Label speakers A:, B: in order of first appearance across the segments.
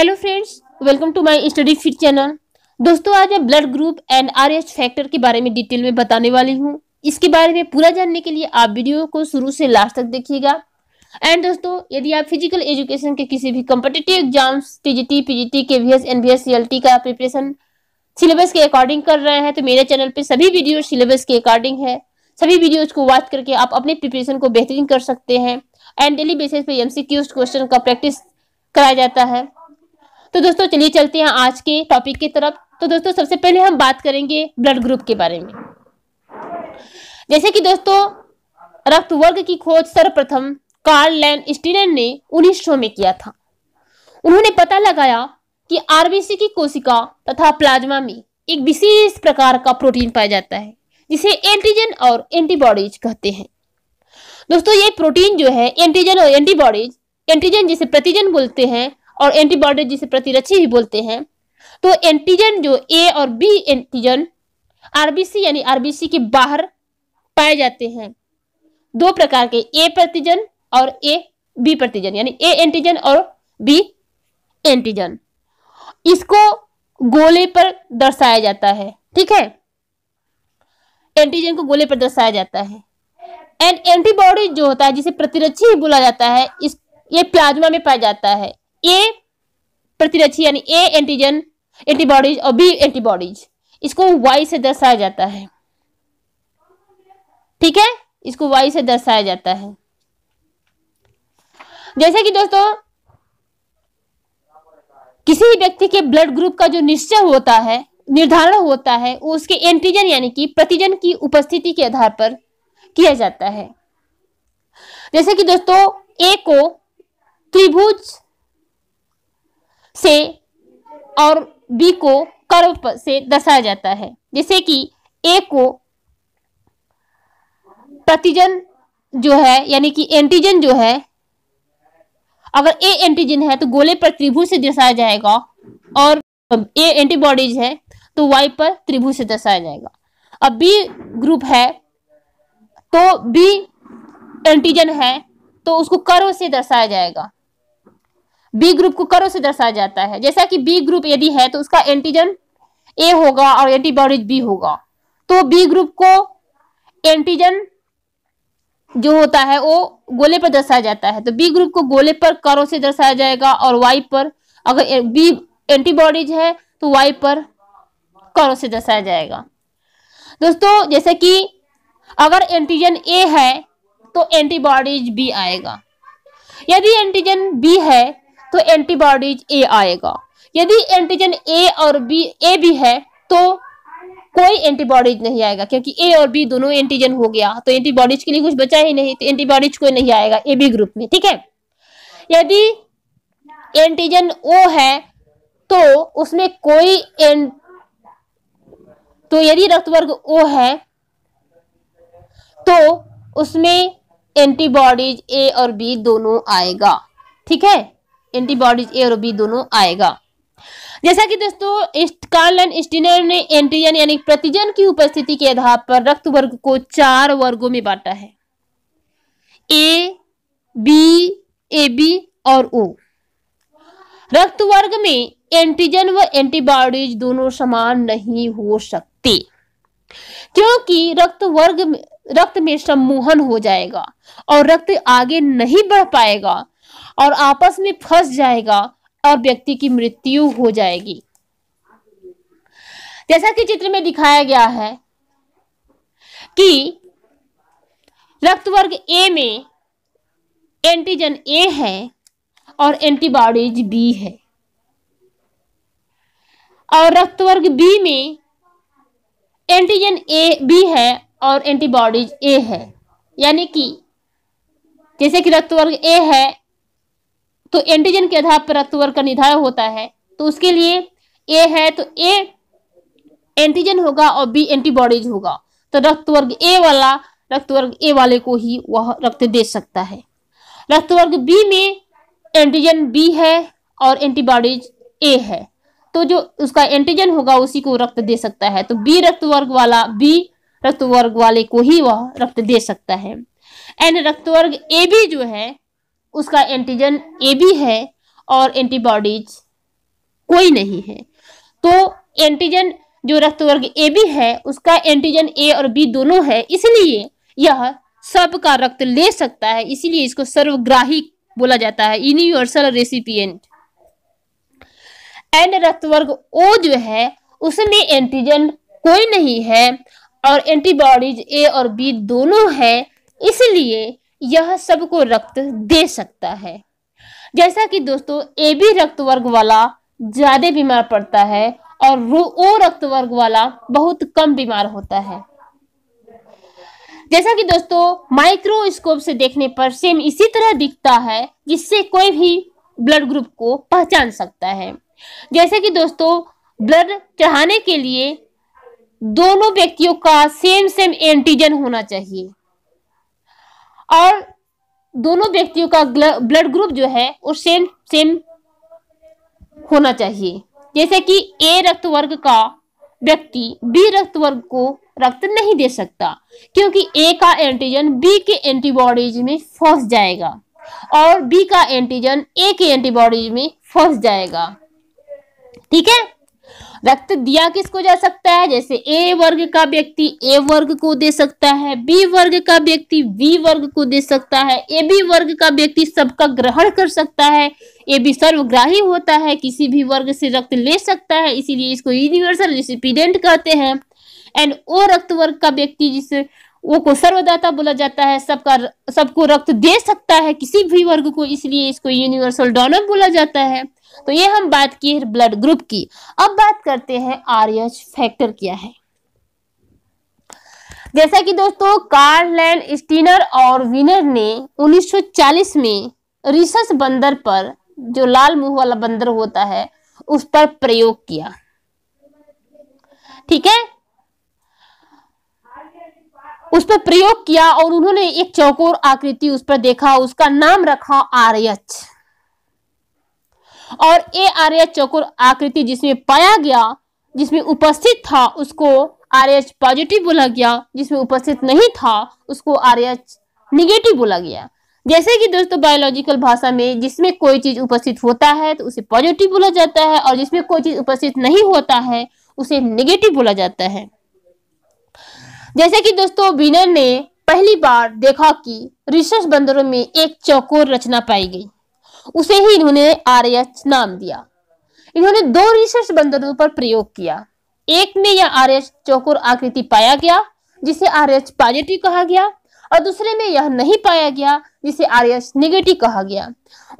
A: hello friends welcome to my study fit channel दोस्तों आज मैं blood group and Rh factor के बारे में डिटेल में बताने वाली हूँ इसके बारे में पूरा जानने के लिए आप वीडियो को शुरू से लास्ट तक देखिएगा एंड दोस्तों यदि आप फिजिकल एजुकेशन के किसी भी competitive exams TGT PGT KVS NVS का प्रिपरेशन सिलेबस के अकॉर्डिंग कर रहे हैं तो मेरे चैनल पर सभी वीडियो सिलेबस के अकॉर्डिंग है सभी वीडियोज को वॉच करके आप अपने प्रिपरेशन को बेहतरीन कर सकते हैं एंड डेली बेसिस पे एमसीक्यूज क्वेश्चन का प्रैक्टिस कराया जाता है तो दोस्तों चलिए चलते हैं आज के टॉपिक की तरफ तो दोस्तों सबसे पहले हम बात करेंगे ब्लड ग्रुप के बारे में जैसे कि दोस्तों रक्त वर्ग की खोज सर्वप्रथम कार्ल लैन स्टीनर ने उन्नीस में किया था उन्होंने पता लगाया कि आरबीसी की कोशिका तथा प्लाज्मा में एक विशेष प्रकार का प्रोटीन पाया जाता है जिसे एंटीजन और एंटीबॉडीज कहते हैं दोस्तों ये प्रोटीन जो है एंटीजन और एंटीबॉडीज एंटीजन जिसे प्रतिजन बोलते हैं और एंटीबॉडी जिसे प्रतिरक्षी भी बोलते हैं तो एंटीजन जो ए और बी एंटीजन आरबीसी यानी आरबीसी के बाहर पाए जाते हैं दो प्रकार के ए प्रतिजन और ए बी प्रतिजन यानी ए एंटीजन और बी एंटीजन इसको गोले पर दर्शाया जाता है ठीक है एंटीजन को गोले पर दर्शाया जाता है एंड एंटीबॉडी जो होता है जिसे प्रतिरक्षी बोला जाता है इस ये प्लाज्मा में पाया जाता है ए प्रतिरक्षी यानी ए एंटीजन एंटीबॉडीज और बी एंटीबॉडीज इसको वाई से दर्शाया जाता है ठीक है इसको वाई से दर्शाया जाता है जैसे कि दोस्तों किसी व्यक्ति के ब्लड ग्रुप का जो निश्चय होता है निर्धारण होता है वो उसके एंटीजन यानी कि प्रतिजन की उपस्थिति के आधार पर किया जाता है जैसे कि दोस्तों ए को त्रिभुज से और बी को कर्व से दर्शाया जाता है जैसे कि ए को प्रतिजन जो है यानी कि एंटीजन जो है अगर ए एंटीजन है तो गोले पर त्रिभुज से दर्शाया जाएगा और ए एंटीबॉडीज है तो वाई पर त्रिभुज से दर्शाया जाएगा अब बी ग्रुप है तो बी एंटीजन है तो उसको कर्व से दर्शाया जाएगा बी ग्रुप को करो से दर्शाया जाता है जैसा कि बी ग्रुप यदि है तो उसका एंटीजन ए होगा और एंटीबॉडीज बी होगा तो बी ग्रुप को एंटीजन जो होता है वो गोले पर दर्शाया जाता है तो बी ग्रुप को गोले पर करो से दर्शाया जाएगा और वाई पर अगर बी एंटीबॉडीज है तो वाई पर करो से दर्शाया जाएगा दोस्तों जैसे कि अगर एंटीजन ए है तो एंटीबॉडीज बी आएगा यदि एंटीजन बी है तो एंटीबॉडीज ए आएगा यदि एंटीजन ए और बी ए भी है तो कोई एंटीबॉडीज नहीं आएगा क्योंकि ए और बी दोनों एंटीजन हो गया तो एंटीबॉडीज के लिए कुछ बचा ही नहीं तो एंटीबॉडीज कोई नहीं आएगा ए बी ग्रुप में ठीक है यदि एंटीजन ओ है तो उसमें कोई एंट... तो यदि रक्त वर्ग ओ है तो उसमें एंटीबॉडीज ए और बी दोनों आएगा ठीक है एंटीबॉडीज ए और बी दोनों आएगा जैसा कि दोस्तों कार्लन स्टीनर ने एंटीजन यानी प्रतिजन की उपस्थिति के आधार पर रक्त वर्ग को चार वर्गों में बांटा है ए बी ए बी और ओ रक्त वर्ग में एंटीजन व एंटीबॉडीज दोनों समान नहीं हो सकते क्योंकि रक्त वर्ग में रक्त में सम्मोहन हो जाएगा और रक्त आगे नहीं बढ़ पाएगा और आपस में फंस जाएगा और व्यक्ति की मृत्यु हो जाएगी जैसा कि चित्र में दिखाया गया है कि रक्त वर्ग ए में एंटीजन ए है और एंटीबॉडीज बी है और रक्त वर्ग बी में एंटीजन ए बी है और एंटीबॉडीज ए है यानी कि जैसे कि रक्त वर्ग ए है तो एंटीजन के आधार पर वर्ग का निर्धारण होता है तो उसके लिए ए है तो ए एंटीजन होगा और बी एंटीबॉडीज होगा तो रक्त वर्ग ए वाला रक्त वर्ग ए वाले को ही वह रक्त दे सकता है रक्त वर्ग बी में एंटीजन बी है और एंटीबॉडीज ए है तो जो उसका एंटीजन होगा उसी को रक्त दे सकता है तो बी रक्त वर्ग वाला बी रक्त वर्ग वाले को ही वह रक्त दे सकता है एंड रक्त वर्ग ए बी जो है उसका एंटीजन ए बी है और एंटीबॉडीज कोई नहीं है तो एंटीजन जो रक्त वर्ग ए बी है उसका एंटीजन ए और बी दोनों है इसलिए यह सब का रक्त ले सकता है इसीलिए इसको सर्वग्राही बोला जाता है यूनिवर्सल रेसिपिएंट एंड रक्त वर्ग ओ जो है उसमें एंटीजन कोई नहीं है और एंटीबॉडीज ए और बी दोनों है इसलिए यह सबको रक्त दे सकता है जैसा कि दोस्तों ए बी रक्त वर्ग वाला ज्यादा बीमार पड़ता है और ओ रक्त वर्ग वाला बहुत कम बीमार होता है जैसा कि दोस्तों माइक्रोस्कोप से देखने पर सेम इसी तरह दिखता है जिससे कोई भी ब्लड ग्रुप को पहचान सकता है जैसे कि दोस्तों ब्लड चढ़ाने के लिए दोनों व्यक्तियों का सेम सेम एंटीजन होना चाहिए और दोनों व्यक्तियों का ब्लड ग्रुप जो है वो सेम सेम होना चाहिए जैसे कि ए रक्त वर्ग का व्यक्ति बी रक्त वर्ग को रक्त नहीं दे सकता क्योंकि ए का एंटीजन बी के एंटीबॉडीज में फंस जाएगा और बी का एंटीजन ए के एंटीबॉडीज में फंस जाएगा ठीक है रक्त दिया किसको जा सकता है जैसे ए वर्ग का व्यक्ति ए वर्ग को दे सकता है बी वर्ग का व्यक्ति बी वर्ग को दे सकता है ए बी वर्ग का व्यक्ति सबका ग्रहण कर सकता है ए बी सर्वग्राही होता है किसी भी वर्ग से रक्त ले सकता है इसीलिए इसको यूनिवर्सल रिसिपिडेंट कहते हैं एंड ओ रक्त वर्ग का व्यक्ति जिसे वो को सर्वदाता बोला जाता है सबका सबको रक्त दे सकता है किसी भी वर्ग को इसलिए इसको यूनिवर्सल डोनर बोला जाता है तो ये हम बात की ब्लड ग्रुप की अब बात करते हैं आरएच फैक्टर क्या है जैसा कि दोस्तों कार्ल लैंड स्टीनर और विनर ने 1940 में रिसस बंदर पर जो लाल मुंह वाला बंदर होता है उस पर प्रयोग किया ठीक है उस पर प्रयोग किया और उन्होंने एक चौकोर आकृति उस पर देखा उसका नाम रखा आर्यच और ए आर्य चौकोर आकृति जिसमें पाया गया जिसमें उपस्थित था उसको आर्यच पॉजिटिव बोला गया जिसमें उपस्थित नहीं था उसको आर्यच निगेटिव बोला गया जैसे कि दोस्तों बायोलॉजिकल भाषा में जिसमें कोई चीज उपस्थित होता है तो उसे पॉजिटिव बोला जाता है और जिसमें कोई चीज उपस्थित नहीं होता है उसे निगेटिव बोला जाता है जैसे कि दोस्तों बीनर ने पहली बार देखा कि रिसर्च बंदरों में एक चौकोर रचना पाई गई उसे ही इन्होंने आर्यच नाम दिया इन्होंने दो रिसर्च बंदरों पर प्रयोग किया एक में यह आर्यच चौकुर आकृति पाया गया जिसे आर्यच पॉजिटिव कहा गया और दूसरे में यह नहीं पाया गया जिसे आर्यच नेगेटिव कहा गया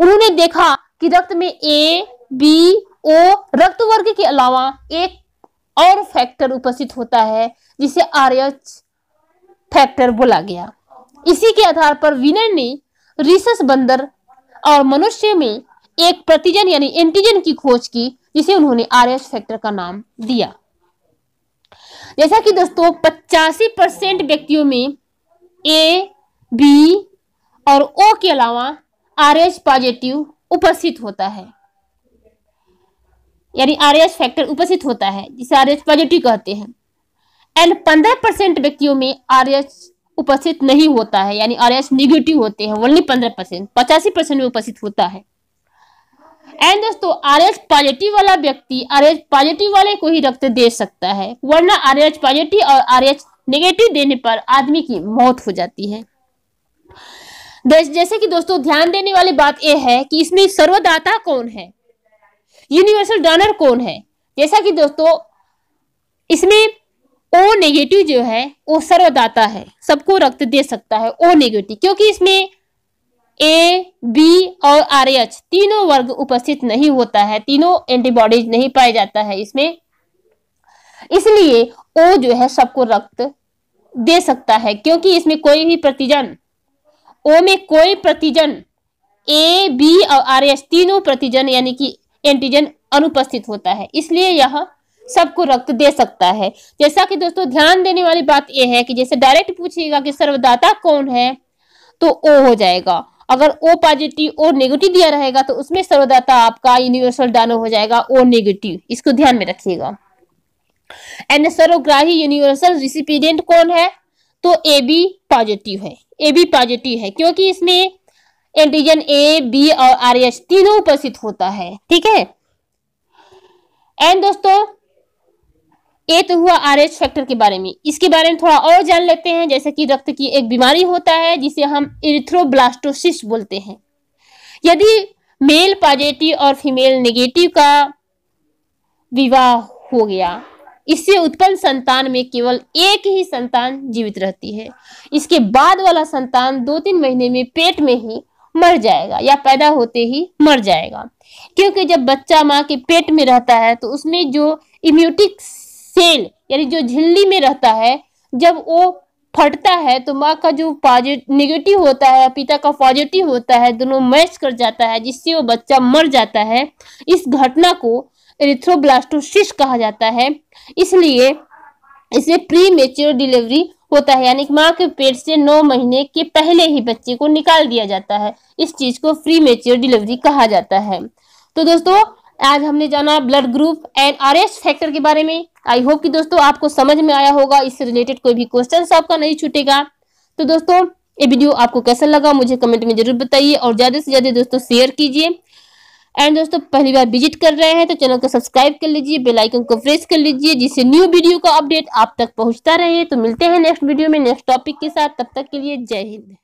A: उन्होंने देखा कि रक्त में ए बी ओ रक्त वर्ग के अलावा एक और फैक्टर उपस्थित होता है जिसे आर्यच फैक्टर बोला गया इसी के आधार पर विनर ने रिसस बंदर और मनुष्य में एक प्रतिजन यानी एंटीजन की खोज की जिसे उन्होंने आरएस फैक्टर का नाम दिया जैसा कि दोस्तों पचासी परसेंट व्यक्तियों में ए बी और ओ के अलावा एस पॉजिटिव उपस्थित होता है यानी एस फैक्टर उपस्थित होता है जिसे एस पॉजिटिव कहते हैं एंड पंद्रह परसेंट व्यक्तियों में आरएच उपस्थित नहीं होता है यानी आर निगेटिव होते हैं ओनली पंद्रह परसेंट पचासी परसेंट में उपस्थित होता है एंड दोस्तों आर एच पॉजिटिव वाला व्यक्ति आर एच पॉजिटिव वाले को ही रक्त दे सकता है वरना आर एच पॉजिटिव और आर एच निगेटिव देने पर आदमी की मौत हो जाती है जैसे कि दोस्तों ध्यान देने वाली बात यह है कि इसमें सर्वदाता कौन है यूनिवर्सल डोनर कौन है जैसा कि दोस्तों इसमें ओ नेगेटिव जो है वो सर्वदाता है सबको रक्त दे सकता है ओ नेगेटिव क्योंकि इसमें ए बी और आर एच तीनों वर्ग उपस्थित नहीं होता है तीनों एंटीबॉडीज नहीं पाया जाता है इसमें इसलिए ओ जो है सबको रक्त दे सकता है क्योंकि इसमें कोई भी प्रतिजन ओ में कोई प्रतिजन ए बी और आर एच तीनों प्रतिजन यानी कि एंटीजन अनुपस्थित होता है इसलिए यह सबको रक्त दे सकता है जैसा कि दोस्तों ध्यान देने वाली बात यह है कि जैसे डायरेक्ट पूछिएगा कि सर्वदाता कौन है तो ओ हो जाएगा अगर ओ पॉजिटिव और नेगेटिव दिया रहेगा तो उसमें सर्वदाता आपका यूनिवर्सल डानो हो जाएगा ओ नेगेटिव इसको ध्यान में रखिएगा एंड सर्वग्राही यूनिवर्सल रिसिपीडेंट कौन है तो ए बी पॉजिटिव है ए बी पॉजिटिव है क्योंकि इसमें एंटीजन ए बी और आर एच तीनों उपस्थित होता है ठीक है एंड दोस्तों ये तो हुआ आर एच फैक्टर के बारे में इसके बारे में थोड़ा और जान लेते हैं जैसे कि रक्त की एक बीमारी होता है जिसे हम इरिथ्रोब्लास्टोसिस बोलते हैं यदि मेल पॉजिटिव और फीमेल नेगेटिव का विवाह हो गया इससे उत्पन्न संतान में केवल एक ही संतान जीवित रहती है इसके बाद वाला संतान दो तीन महीने में पेट में ही मर जाएगा या पैदा होते ही मर जाएगा क्योंकि जब बच्चा माँ के पेट में रहता है तो उसमें जो इम्यूटिक्स सेल यानी जो झिल्ली में रहता है जब वो फटता है तो माँ का जो पॉजिटिव निगेटिव होता है पिता का पॉजिटिव होता है दोनों मैच कर जाता है जिससे वो बच्चा मर जाता है इस घटना को एरिथ्रोब्लास्टोसिस कहा जाता है इसलिए इसे प्री मेच्योर डिलीवरी होता है यानी कि माँ के पेट से नौ महीने के पहले ही बच्चे को निकाल दिया जाता है इस चीज को प्री मेच्योर डिलीवरी कहा जाता है तो दोस्तों आज हमने जाना blood group and S factor के बारे में आई होप कि दोस्तों आपको समझ में आया होगा इससे रिलेटेड कोई भी क्वेश्चन आपका नहीं छूटेगा तो दोस्तों ये वीडियो आपको कैसा लगा मुझे कमेंट में जरूर बताइए और ज़्यादा से ज़्यादा दोस्तों शेयर कीजिए एंड दोस्तों पहली बार विजिट कर रहे हैं तो चैनल को सब्सक्राइब कर लीजिए बेल आइकन को प्रेस कर लीजिए जिससे न्यू वीडियो का अपडेट आप तक पहुंचता रहे तो मिलते हैं नेक्स्ट वीडियो में नेक्स्ट टॉपिक के साथ तब तक के लिए जय हिंद